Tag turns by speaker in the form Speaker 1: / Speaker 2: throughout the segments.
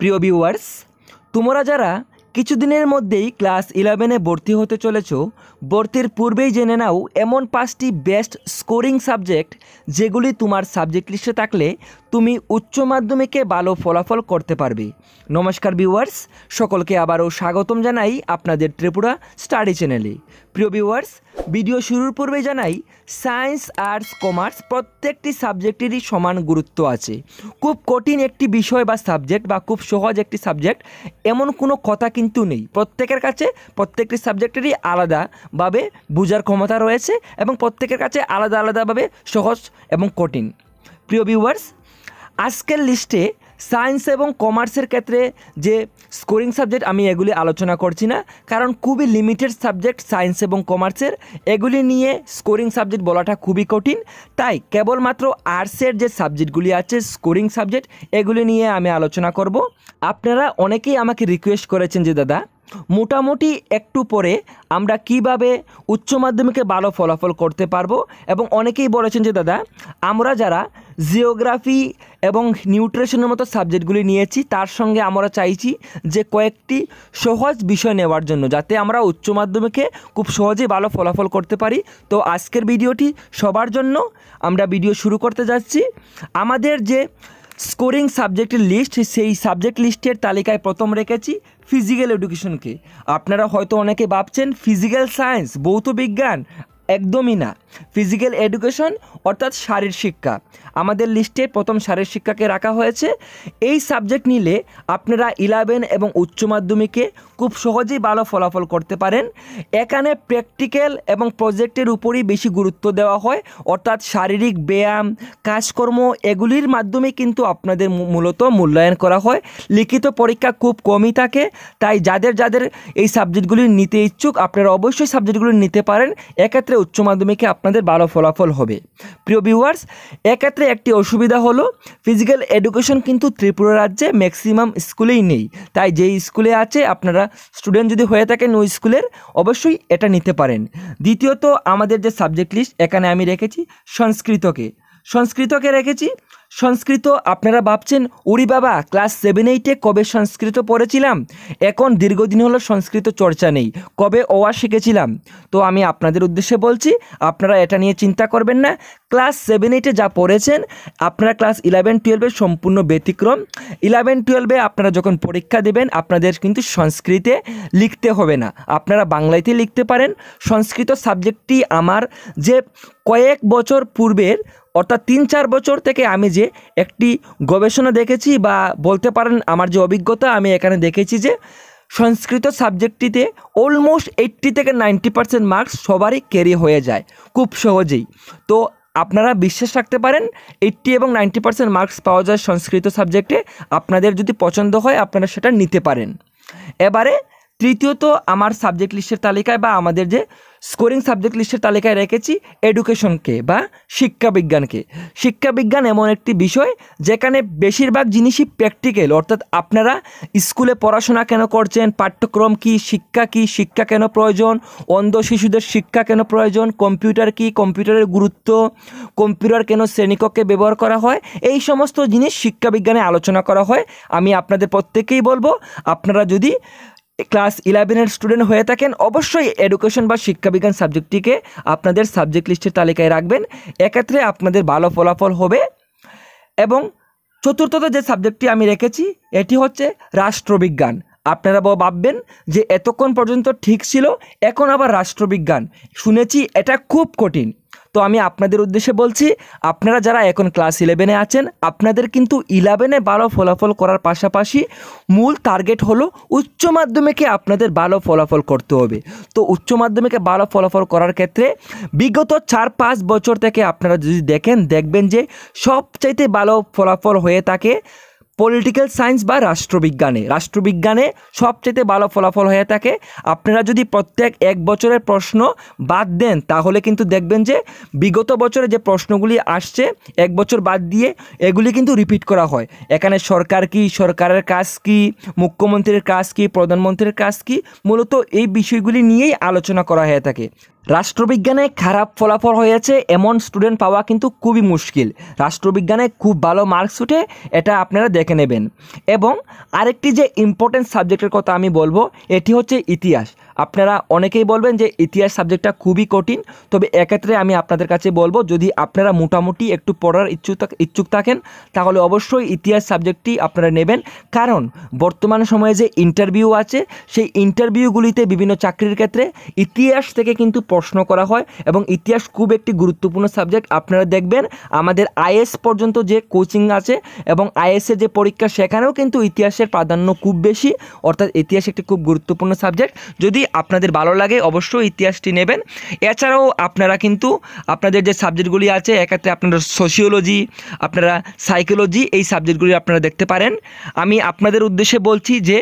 Speaker 1: প্রিয় ভিউয়ার্স তোমরা যারা কিছুদিনের মধ্যেই ক্লাস ইলেভেনে ভর্তি হতে চলেছ ভর্তির পূর্বেই জেনে নাও এমন পাঁচটি বেস্ট স্কোরিং সাবজেক্ট যেগুলি তোমার সাবজেক্ট লিস্টে থাকলে তুমি উচ্চ মাধ্যমিকে ভালো ফলাফল করতে পারবে নমস্কার ভিউয়ার্স সকলকে আবারও স্বাগতম জানাই আপনাদের ত্রিপুরা স্টাডি চ্যানেলে প্রিয় ভিউয়ার্স ভিডিও শুরুর পূর্বে জানাই সায়েন্স আর্টস কমার্স প্রত্যেকটি সাবজেক্টেরই সমান গুরুত্ব আছে খুব কঠিন একটি বিষয় বা সাবজেক্ট বা খুব সহজ একটি সাবজেক্ট এমন কোনো কথা কিন্তু নেই প্রত্যেকের কাছে প্রত্যেকটি সাবজেক্টেরই আলাদাভাবে বোঝার ক্ষমতা রয়েছে এবং প্রত্যেকের কাছে আলাদা আলাদাভাবে সহজ এবং কঠিন প্রিয় ভিউয়ার্স আজকের লিস্টে সায়েন্স এবং কমার্সের ক্ষেত্রে যে স্কোরিং সাবজেক্ট আমি এগুলি আলোচনা করছি না কারণ খুবই লিমিটেড সাবজেক্ট সায়েন্স এবং কমার্সের এগুলি নিয়ে স্কোরিং সাবজেক্ট বলাটা খুবই কঠিন তাই কেবলমাত্র আর্টসের যে সাবজেক্টগুলি আছে স্কোরিং সাবজেক্ট এগুলি নিয়ে আমি আলোচনা করব আপনারা অনেকেই আমাকে রিকোয়েস্ট করেছেন যে দাদা মোটামুটি একটু পরে আমরা কিভাবে উচ্চ মাধ্যমিকে ভালো ফলাফল করতে পারবো এবং অনেকেই বলেছেন যে দাদা আমরা যারা জিওগ্রাফি এবং নিউট্রিশনের মতো সাবজেক্টগুলি নিয়েছি তার সঙ্গে আমরা চাইছি যে কয়েকটি সহজ বিষয় নেওয়ার জন্য যাতে আমরা উচ্চ মাধ্যমিকে খুব সহজে ভালো ফলাফল করতে পারি তো আজকের ভিডিওটি সবার জন্য আমরা ভিডিও শুরু করতে যাচ্ছি আমাদের যে স্কোরিং সাবজেক্টের লিস্ট সেই সাবজেক্ট লিস্টের তালিকায় প্রথম রেখেছি ফিজিক্যাল এডুকেশনকে আপনারা হয়তো অনেকে ভাবছেন ফিজিক্যাল সায়েন্স ভৌত বিজ্ঞান একদমই না ফিজিক্যাল এডুকেশন অর্থাৎ শারীর শিক্ষা আমাদের লিস্টে প্রথম শারীর শিক্ষাকে রাখা হয়েছে এই সাবজেক্ট নিলে আপনারা ইলেভেন এবং উচ্চ মাধ্যমিকে খুব সহজেই ভালো ফলাফল করতে পারেন এখানে প্র্যাকটিক্যাল এবং প্রজেক্টের উপরই বেশি গুরুত্ব দেওয়া হয় অর্থাৎ শারীরিক ব্যায়াম কাজকর্ম এগুলির মাধ্যমে কিন্তু আপনাদের মূলত মূল্যায়ন করা হয় লিখিত পরীক্ষা খুব কমই থাকে তাই যাদের যাদের এই সাবজেক্টগুলি নিতে ইচ্ছুক আপনারা অবশ্যই সাবজেক্টগুলি নিতে পারেন এক্ষেত্রে উচ্চ মাধ্যমিকে আপনাদের ভালো ফলাফল হবে প্রিয় ভিউয়ার্স এক্ষেত্রে একটি অসুবিধা হলো ফিজিক্যাল এডুকেশন কিন্তু ত্রিপুরা রাজ্যে ম্যাক্সিমাম স্কুলেই নেই তাই যেই স্কুলে আছে আপনারা স্টুডেন্ট যদি হয়ে থাকেন ওই স্কুলের অবশ্যই এটা নিতে পারেন দ্বিতীয়ত আমাদের যে সাবজেক্ট লিস্ট এখানে আমি রেখেছি সংস্কৃতকে সংস্কৃতকে রেখেছি সংস্কৃত আপনারা ভাবছেন উড়ি বাবা ক্লাস সেভেন এইটে কবে সংস্কৃত পড়েছিলাম এখন দীর্ঘদিন হলো সংস্কৃত চর্চা নেই কবে ওয়া শিখেছিলাম তো আমি আপনাদের উদ্দেশ্যে বলছি আপনারা এটা নিয়ে চিন্তা করবেন না ক্লাস সেভেন এইটে যা পড়েছেন আপনারা ক্লাস ইলেভেন টুয়েলভে সম্পূর্ণ ব্যতিক্রম ইলেভেন টুয়েলভে আপনারা যখন পরীক্ষা দেবেন আপনাদের কিন্তু সংস্কৃতে লিখতে হবে না আপনারা বাংলাতে লিখতে পারেন সংস্কৃত সাবজেক্টটি আমার যে কয়েক বছর পূর্বের অর্থাৎ তিন চার বছর থেকে আমি যে একটি গবেষণা দেখেছি বা বলতে পারেন আমার যে অভিজ্ঞতা আমি এখানে দেখেছি যে সংস্কৃত সাবজেক্টটিতে অলমোস্ট এইট্টি থেকে নাইনটি পার্সেন্ট মার্কস সবারই ক্যারি হয়ে যায় খুব সহজেই তো আপনারা বিশ্বাস রাখতে পারেন এইট্টি এবং নাইনটি পার্সেন্ট মার্কস পাওয়া যায় সংস্কৃত সাবজেক্টে আপনাদের যদি পছন্দ হয় আপনারা সেটা নিতে পারেন এবারে তৃতীয়ত আমার সাবজেক্ট লিস্টের তালিকায় বা আমাদের যে স্কোরিং সাবজেক্ট লিস্টের তালিকায় রেখেছি এডুকেশনকে বা শিক্ষাবিজ্ঞানকে শিক্ষাবিজ্ঞান এমন একটি বিষয় যেখানে বেশিরভাগ জিনিসই প্র্যাকটিক্যাল অর্থাৎ আপনারা স্কুলে পড়াশোনা কেন করছেন পাঠ্যক্রম কি শিক্ষা কি শিক্ষা কেন প্রয়োজন অন্ধ শিশুদের শিক্ষা কেন প্রয়োজন কম্পিউটার কি কম্পিউটারের গুরুত্ব কম্পিউটার কেন শ্রেণীকক্ষে ব্যবহার করা হয় এই সমস্ত জিনিস শিক্ষাবিজ্ঞানে আলোচনা করা হয় আমি আপনাদের প্রত্যেকেই বলবো আপনারা যদি ক্লাস ইলেভেনের স্টুডেন্ট হয়ে থাকেন অবশ্যই এডুকেশন বা শিক্ষাবিজ্ঞান সাবজেক্টটিকে আপনাদের সাবজেক্ট লিস্টের তালিকায় রাখবেন এক্ষেত্রে আপনাদের ভালো ফলাফল হবে এবং চতুর্থত যে সাবজেক্টটি আমি রেখেছি এটি হচ্ছে রাষ্ট্রবিজ্ঞান আপনারা ভাববেন যে এতক্ষণ পর্যন্ত ঠিক ছিল এখন আবার রাষ্ট্রবিজ্ঞান শুনেছি এটা খুব কঠিন তো আমি আপনাদের উদ্দেশ্যে বলছি আপনারা যারা এখন ক্লাস ইলেভেনে আছেন আপনাদের কিন্তু ইলেভেনে ভালো ফলাফল করার পাশাপাশি মূল টার্গেট হলো উচ্চ মাধ্যমিকে আপনাদের ভালো ফলাফল করতে হবে তো উচ্চ মাধ্যমিকে ভালো ফলাফল করার ক্ষেত্রে বিগত চার পাঁচ বছর থেকে আপনারা যদি দেখেন দেখবেন যে সবচাইতে ভালো ফলাফল হয়ে থাকে পলিটিক্যাল সায়েন্স বা রাষ্ট্রবিজ্ঞানে রাষ্ট্রবিজ্ঞানে সবচেয়ে ভালো ফলাফল হয়ে থাকে আপনারা যদি প্রত্যেক এক বছরের প্রশ্ন বাদ দেন তাহলে কিন্তু দেখবেন যে বিগত বছরে যে প্রশ্নগুলি আসছে এক বছর বাদ দিয়ে এগুলি কিন্তু রিপিট করা হয় এখানে সরকার কি সরকারের কাজ কি মুখ্যমন্ত্রীর কাজ কি প্রধানমন্ত্রীর কাজ কি মূলত এই বিষয়গুলি নিয়েই আলোচনা করা হয়ে থাকে রাষ্ট্রবিজ্ঞানে খারাপ ফলাফল হয়েছে এমন স্টুডেন্ট পাওয়া কিন্তু খুবই মুশকিল রাষ্ট্রবিজ্ঞানে খুব ভালো মার্কস উঠে এটা আপনারা দেখ দেখে নেবেন এবং আরেকটি যে ইম্পর্টেন্ট সাবজেক্টের কথা আমি বলবো এটি হচ্ছে ইতিহাস আপনারা অনেকেই বলবেন যে ইতিহাস সাবজেক্টটা খুবই কঠিন তবে এক্ষেত্রে আমি আপনাদের কাছে বলবো যদি আপনারা মোটামুটি একটু পড়ার ইচ্ছুক ইচ্ছুক থাকেন তাহলে অবশ্যই ইতিহাস সাবজেক্টটি আপনারা নেবেন কারণ বর্তমান সময়ে যে ইন্টারভিউ আছে সেই ইন্টারভিউগুলিতে বিভিন্ন চাকরির ক্ষেত্রে ইতিহাস থেকে কিন্তু প্রশ্ন করা হয় এবং ইতিহাস খুব একটি গুরুত্বপূর্ণ সাবজেক্ট আপনারা দেখবেন আমাদের আইএস পর্যন্ত যে কোচিং আছে এবং আইএসের যে পরীক্ষা সেখানেও কিন্তু ইতিহাসের প্রাধান্য খুব বেশি অর্থাৎ ইতিহাস একটি খুব গুরুত্বপূর্ণ সাবজেক্ট যদি আপনাদের ভালো লাগে অবশ্যই ইতিহাসটি নেবেন এছাড়াও আপনারা কিন্তু আপনাদের যে সাবজেক্টগুলি আছে এক্ষেত্রে আপনারা সোশিওলজি আপনারা সাইকোলজি এই সাবজেক্টগুলি আপনারা দেখতে পারেন আমি আপনাদের উদ্দেশ্যে বলছি যে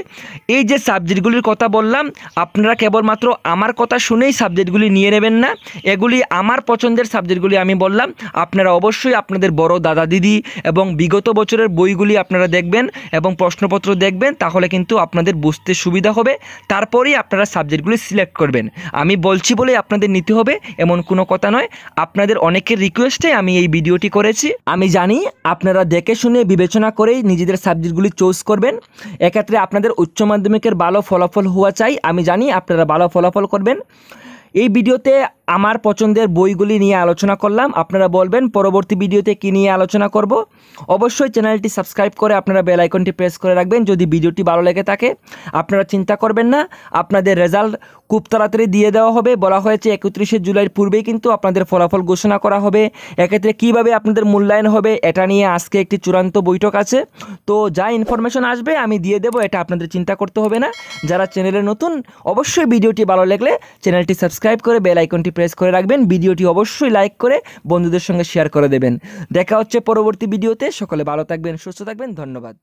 Speaker 1: এই যে সাবজেক্টগুলির কথা বললাম আপনারা কেবলমাত্র আমার কথা শুনেই সাবজেক্টগুলি নিয়ে নেবেন না এগুলি আমার পছন্দের সাবজেক্টগুলি আমি বললাম আপনারা অবশ্যই আপনাদের বড় দাদা দিদি এবং বিগত বছরের বইগুলি আপনারা দেখবেন এবং প্রশ্নপত্র দেখবেন তাহলে কিন্তু আপনাদের বুঝতে সুবিধা হবে তারপরেই আপনারা সাবজেক্ট প্রজেক্টগুলি সিলেক্ট করবেন আমি বলছি বলে আপনাদের নিতে হবে এমন কোনো কথা নয় আপনাদের অনেকের রিকোয়েস্টে আমি এই ভিডিওটি করেছি আমি জানি আপনারা দেখে শুনে বিবেচনা করেই নিজেদের সাবজেক্টগুলি চুজ করবেন এক্ষেত্রে আপনাদের উচ্চ মাধ্যমিকের ভালো ফলাফল হওয়া চাই আমি জানি আপনারা ভালো ফলাফল করবেন এই ভিডিওতে আমার পছন্দের বইগুলি নিয়ে আলোচনা করলাম আপনারা বলবেন পরবর্তী ভিডিওতে কী নিয়ে আলোচনা করব অবশ্যই চ্যানেলটি সাবস্ক্রাইব করে আপনারা বেল আইকনটি প্রেস করে রাখবেন যদি ভিডিওটি ভালো লেগে থাকে আপনারা চিন্তা করবেন না আপনাদের রেজাল্ট খুব তাড়াতাড়ি দিয়ে দেওয়া হবে বলা হয়েছে একত্রিশে জুলাইয়ের পূর্বেই কিন্তু আপনাদের ফলাফল ঘোষণা করা হবে এক্ষেত্রে কীভাবে আপনাদের মূল্যায়ন হবে এটা নিয়ে আজকে একটি চূড়ান্ত বৈঠক আছে তো যা ইনফরমেশন আসবে আমি দিয়ে দেবো এটা আপনাদের চিন্তা করতে হবে না যারা চ্যানেলে নতুন অবশ্যই ভিডিওটি ভালো লাগলে চ্যানেলটি সাবস্ক্রাইব করে বেল আইকনটি প্রেস করে রাখবেন ভিডিওটি অবশ্যই লাইক করে বন্ধুদের সঙ্গে শেয়ার করে দেবেন দেখা হচ্ছে পরবর্তী ভিডিওতে সকলে ভালো থাকবেন সুস্থ থাকবেন ধন্যবাদ